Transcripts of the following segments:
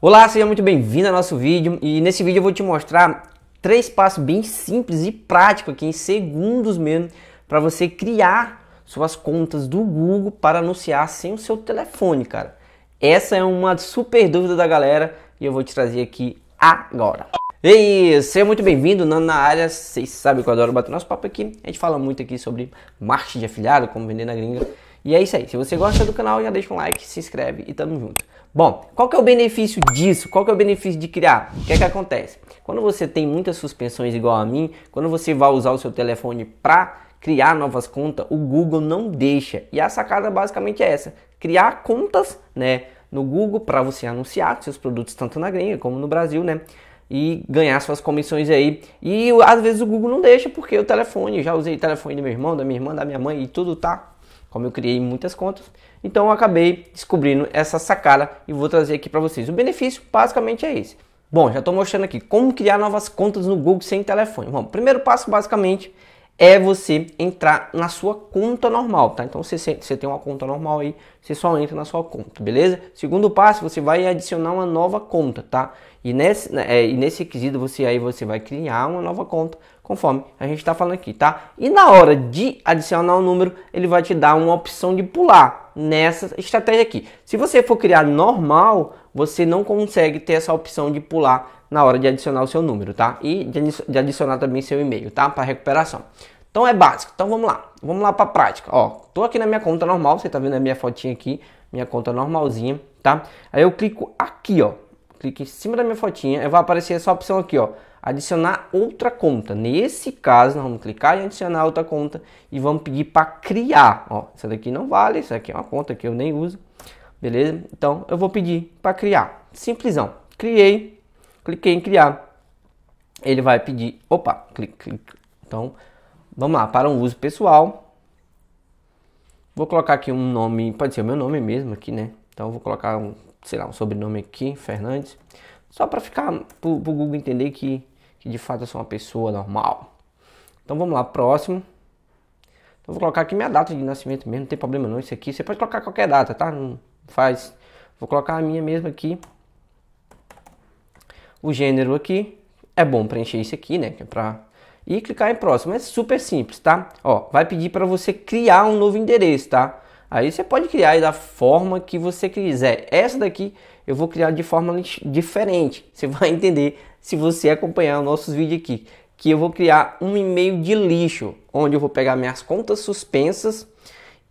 Olá, seja muito bem-vindo ao nosso vídeo e nesse vídeo eu vou te mostrar três passos bem simples e práticos aqui em segundos mesmo para você criar suas contas do Google para anunciar sem o seu telefone, cara. Essa é uma super dúvida da galera e eu vou te trazer aqui agora. Ei, seja muito bem-vindo na área, vocês sabem que eu adoro bater nosso papo aqui. A gente fala muito aqui sobre marketing de afiliado, como vender na gringa. E é isso aí. Se você gosta do canal, já deixa um like, se inscreve e tamo junto. Bom, qual que é o benefício disso? Qual que é o benefício de criar? O que é que acontece? Quando você tem muitas suspensões igual a mim, quando você vai usar o seu telefone para criar novas contas, o Google não deixa. E a sacada basicamente é essa: criar contas, né, no Google para você anunciar seus produtos tanto na gringa como no Brasil, né? E ganhar suas comissões aí. E às vezes o Google não deixa porque o telefone, já usei o telefone do meu irmão, da minha irmã, da minha mãe e tudo tá como eu criei muitas contas, então eu acabei descobrindo essa sacada e vou trazer aqui para vocês. O benefício basicamente é esse. Bom, já estou mostrando aqui como criar novas contas no Google sem telefone. Bom, primeiro passo basicamente é você entrar na sua conta normal, tá? Então você, você tem uma conta normal aí, você só entra na sua conta, beleza? Segundo passo, você vai adicionar uma nova conta, tá? E nesse, né, é, e nesse requisito você aí você vai criar uma nova conta conforme a gente está falando aqui, tá? E na hora de adicionar um número, ele vai te dar uma opção de pular nessa estratégia aqui. Se você for criar normal, você não consegue ter essa opção de pular na hora de adicionar o seu número, tá? E de adicionar também seu e-mail, tá? Para recuperação. Então é básico. Então vamos lá. Vamos lá para a prática. Ó, tô aqui na minha conta normal, você tá vendo a minha fotinha aqui, minha conta normalzinha, tá? Aí eu clico aqui, ó, clique em cima da minha fotinha, vai aparecer essa opção aqui, ó, adicionar outra conta. Nesse caso, nós vamos clicar em adicionar outra conta e vamos pedir para criar, ó, essa daqui não vale, isso aqui é uma conta que eu nem uso, beleza? Então, eu vou pedir para criar, simplesão, criei, cliquei em criar, ele vai pedir, opa, clique, clique, então, vamos lá, para um uso pessoal, Vou colocar aqui um nome, pode ser o meu nome mesmo aqui, né? Então vou colocar um sei lá, um sobrenome aqui, Fernandes, só para ficar pro, pro Google entender que, que de fato eu sou uma pessoa normal. Então vamos lá, próximo. Então vou colocar aqui minha data de nascimento mesmo, não tem problema não, isso aqui você pode colocar qualquer data, tá? Não faz. Vou colocar a minha mesmo aqui. O gênero aqui é bom preencher isso aqui, né, que é para e clicar em próximo. É super simples, tá? Ó, vai pedir para você criar um novo endereço, tá? Aí você pode criar da forma que você quiser. Essa daqui eu vou criar de forma diferente. Você vai entender se você acompanhar nossos vídeos aqui. Que eu vou criar um e-mail de lixo, onde eu vou pegar minhas contas suspensas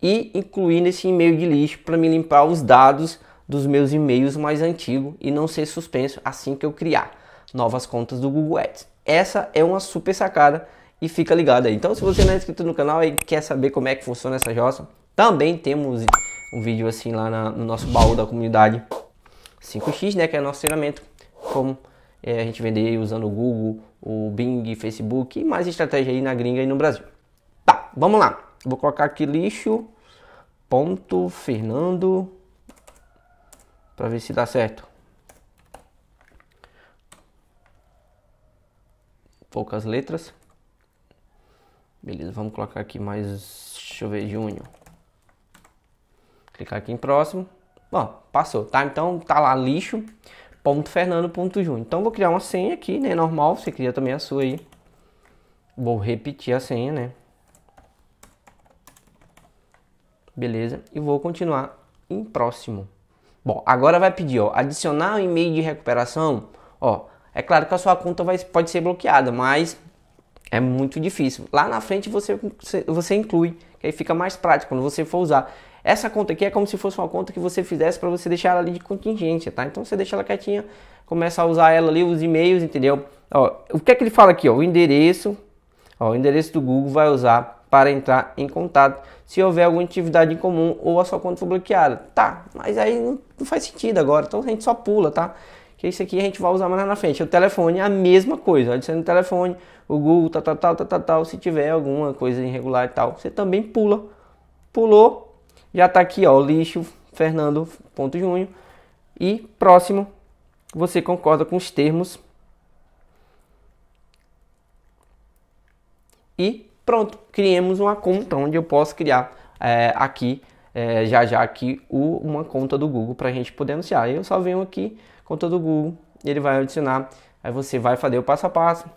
e incluir nesse e-mail de lixo para me limpar os dados dos meus e-mails mais antigos e não ser suspenso assim que eu criar novas contas do Google Ads. Essa é uma super sacada e fica ligado aí. Então, se você não é inscrito no canal e quer saber como é que funciona essa jossa, também temos um vídeo assim lá na, no nosso baú da comunidade 5X, né? Que é nosso treinamento, como é, a gente vender usando o Google, o Bing, Facebook e mais estratégia aí na gringa e no Brasil. Tá, vamos lá. Vou colocar aqui lixo ponto Fernando para ver se dá certo. Poucas letras. Beleza, vamos colocar aqui mais, deixa eu ver, Júnior. Clicar aqui em próximo. Ó, passou, tá? Então tá lá lixo, ponto Fernando, ponto Júnior. Então vou criar uma senha aqui, né? Normal, você cria também a sua aí. Vou repetir a senha, né? Beleza, e vou continuar em próximo. Bom, agora vai pedir, ó, adicionar um e-mail de recuperação, ó. É claro que a sua conta vai, pode ser bloqueada, mas é muito difícil. Lá na frente você, você, você inclui, que aí fica mais prático quando você for usar. Essa conta aqui é como se fosse uma conta que você fizesse para você deixar ela ali de contingência, tá? Então você deixa ela quietinha, começa a usar ela ali, os e-mails, entendeu? Ó, o que é que ele fala aqui? Ó, o endereço, ó, o endereço do Google vai usar para entrar em contato se houver alguma atividade em comum ou a sua conta for bloqueada. Tá, mas aí não faz sentido agora, então a gente só pula, tá? Que isso aqui a gente vai usar mais na frente. O telefone é a mesma coisa, adiciona o telefone, o Google, tal, tal, tal, tal, tal, tal. Se tiver alguma coisa irregular e tal, você também pula. Pulou, já está aqui, ó, lixo, Fernando, ponto junho. E próximo, você concorda com os termos. E pronto, criemos uma conta então, onde eu posso criar é, aqui, é, já já aqui, o, uma conta do Google para a gente poder anunciar. Eu só venho aqui, conta do Google, ele vai adicionar, aí você vai fazer o passo a passo,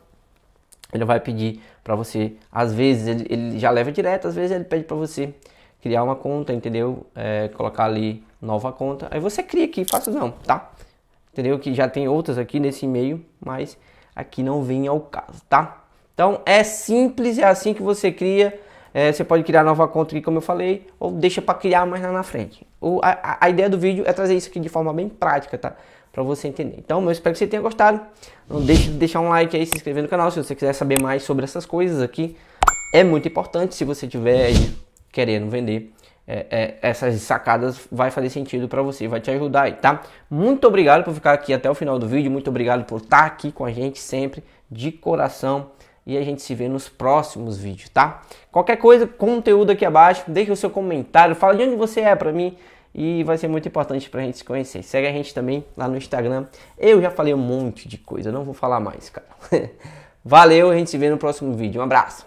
ele vai pedir para você, às vezes ele, ele, já leva direto, às vezes ele pede para você criar uma conta, entendeu? É, colocar ali nova conta. Aí você cria aqui, fácil não, tá? Entendeu? Que já tem outras aqui nesse e-mail, mas aqui não vem ao caso, tá? Então é simples, é assim que você cria. É, você pode criar nova conta aqui, como eu falei, ou deixa para criar mais lá na frente. O, a, a, ideia do vídeo é trazer isso aqui de forma bem prática, tá? Para você entender. Então, eu espero que você tenha gostado. Não deixe de deixar um like aí, se inscrever no canal se você quiser saber mais sobre essas coisas aqui. É muito importante se você tiver querendo vender, é, é, essas sacadas vai fazer sentido para você, vai te ajudar aí, tá? Muito obrigado por ficar aqui até o final do vídeo, muito obrigado por estar tá aqui com a gente sempre, de coração. E a gente se vê nos próximos vídeos, tá? Qualquer coisa, conteúdo aqui abaixo, deixe o seu comentário, fala de onde você é para mim e vai ser muito importante para a gente se conhecer. Segue a gente também lá no Instagram. Eu já falei um monte de coisa, não vou falar mais, cara. Valeu, a gente se vê no próximo vídeo. Um abraço.